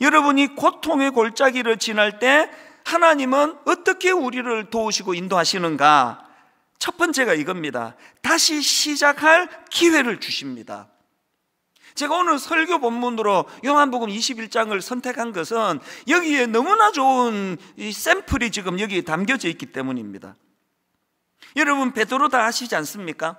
여러분이 고통의 골짜기를 지날 때 하나님은 어떻게 우리를 도우시고 인도하시는가? 첫 번째가 이겁니다. 다시 시작할 기회를 주십니다. 제가 오늘 설교 본문으로 요한복음 21장을 선택한 것은 여기에 너무나 좋은 샘플이 지금 여기 에 담겨져 있기 때문입니다. 여러분 베드로 다 아시지 않습니까?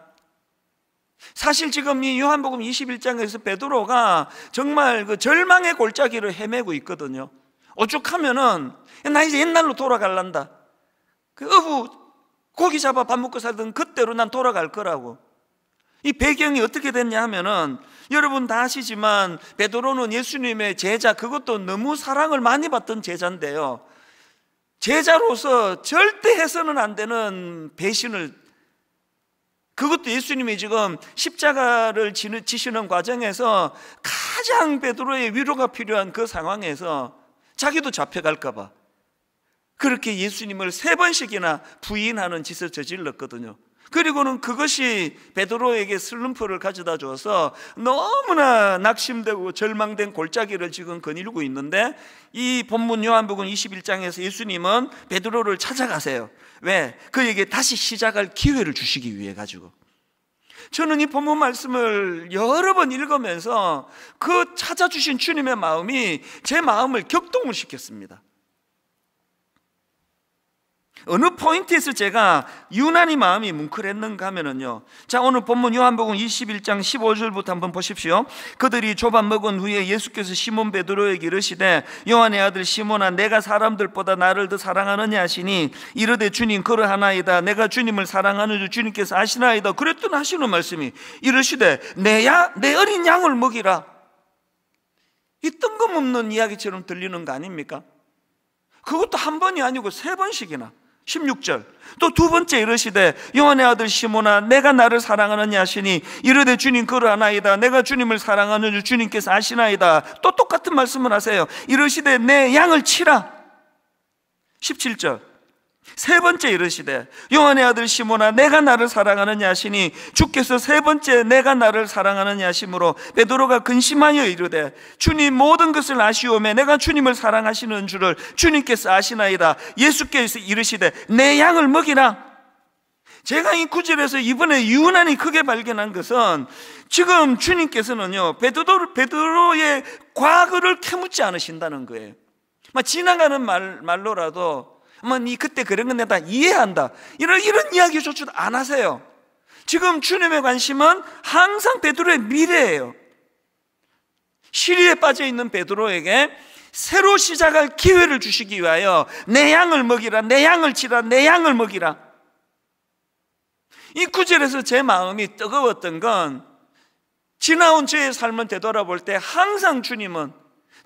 사실 지금 이 요한복음 21장에서 베드로가 정말 그 절망의 골짜기를 헤매고 있거든요. 오죽하면은 나 이제 옛날로 돌아갈란다. 그 어부 고기 잡아 밥 먹고 살던 그때로 난 돌아갈 거라고. 이 배경이 어떻게 됐냐 하면은 여러분 다 아시지만 베드로는 예수님의 제자 그것도 너무 사랑을 많이 받던 제자인데요. 제자로서 절대 해서는 안 되는 배신을 그것도 예수님이 지금 십자가를 지시는 과정에서 가장 베드로의 위로가 필요한 그 상황에서 자기도 잡혀갈까 봐 그렇게 예수님을 세 번씩이나 부인하는 짓을 저질렀거든요. 그리고는 그것이 베드로에게 슬럼프를 가져다 줘서 너무나 낙심되고 절망된 골짜기를 지금 거닐고 있는데 이 본문 요한복음 21장에서 예수님은 베드로를 찾아가세요. 왜? 그에게 다시 시작할 기회를 주시기 위해 가지고. 저는 이 본문 말씀을 여러 번 읽으면서 그 찾아주신 주님의 마음이 제 마음을 격동을 시켰습니다. 어느 포인트에서 제가 유난히 마음이 뭉클했는가 하면은요. 자, 오늘 본문 요한복음 21장 15절부터 한번 보십시오. 그들이 조밥 먹은 후에 예수께서 시몬 베드로에게 이르시되 요한의 아들 시몬아 내가 사람들보다 나를 더 사랑하느냐 하시니 이르되 주님 그러하나이다. 내가 주님을 사랑하는 줄 주님께서 아시나이다. 그랬더니 하시는 말씀이 이르시되 내야 내 어린 양을 먹이라. 이 뜬금없는 이야기처럼 들리는 거 아닙니까? 그것도 한 번이 아니고 세 번씩이나 16절 또 두 번째 이르시되 요한의 아들 시모나 내가 나를 사랑하느냐 하시니 이르되 주님 그러하나이다 내가 주님을 사랑하는 줄 주님께서 아시나이다 또 똑같은 말씀을 하세요 이르시되 내 양을 치라 17절 세 번째 이르시되 요한의 아들 시몬아 내가 나를 사랑하는 야시니 주께서 세 번째 내가 나를 사랑하는 야심으로 베드로가 근심하여 이르되 주님 모든 것을 아시오매 내가 주님을 사랑하시는 줄을 주님께서 아시나이다 예수께서 이르시되 내 양을 먹이라 제가 이 구절에서 이번에 유난히 크게 발견한 것은 지금 주님께서는요 베드로, 베드로의 과거를 캐묻지 않으신다는 거예요 지나가는 말, 말로라도 뭐니 그때 그런 건 내가 이해한다. 이런 이런 이야기조차 안 하세요. 지금 주님의 관심은 항상 베드로의 미래예요. 시리에 빠져 있는 베드로에게 새로 시작할 기회를 주시기 위하여 내 양을 먹이라, 내 양을 치라, 내 양을 먹이라. 이 구절에서 제 마음이 뜨거웠던 건 지나온 저의 삶을 되돌아볼 때 항상 주님은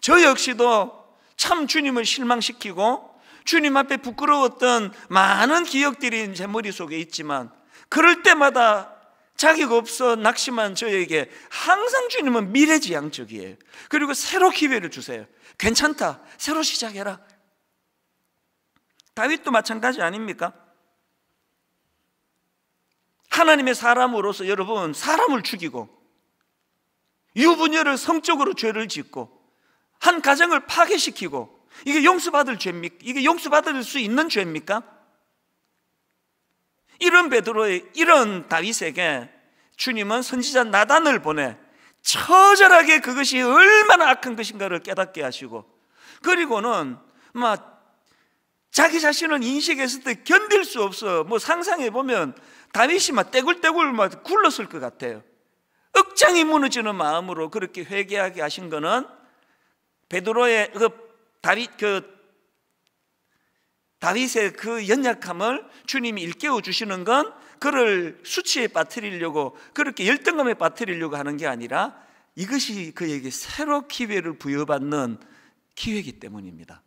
저 역시도 참 주님을 실망시키고 주님 앞에 부끄러웠던 많은 기억들이 제 머릿속에 있지만 그럴 때마다 자기가 없어 낙심한 저에게 항상 주님은 미래지향적이에요. 그리고 새로 기회를 주세요. 괜찮다. 새로 시작해라. 다윗도 마찬가지 아닙니까? 하나님의 사람으로서 여러분 사람을 죽이고 유부녀를 성적으로 죄를 짓고 한 가정을 파괴시키고 이게 용서받을 죄입니까? 이게 용서받을 수 있는 죄입니까? 이런 베드로의 이런 다윗에게 주님은 선지자 나단을 보내 처절하게 그것이 얼마나 악한 것인가를 깨닫게 하시고 그리고는 막 뭐 자기 자신은 인식했을 때 견딜 수 없어. 뭐 상상해 보면 다윗이 막 떼굴떼굴 막 굴렀을 것 같아요. 억장이 무너지는 마음으로 그렇게 회개하게 하신 거는 베드로의 그 다윗 그 다윗의 그 연약함을 주님이 일깨워 주시는 건 그를 수치에 빠뜨리려고 그렇게 열등감에 빠뜨리려고 하는 게 아니라 이것이 그에게 새로 기회를 부여받는 기회이기 때문입니다.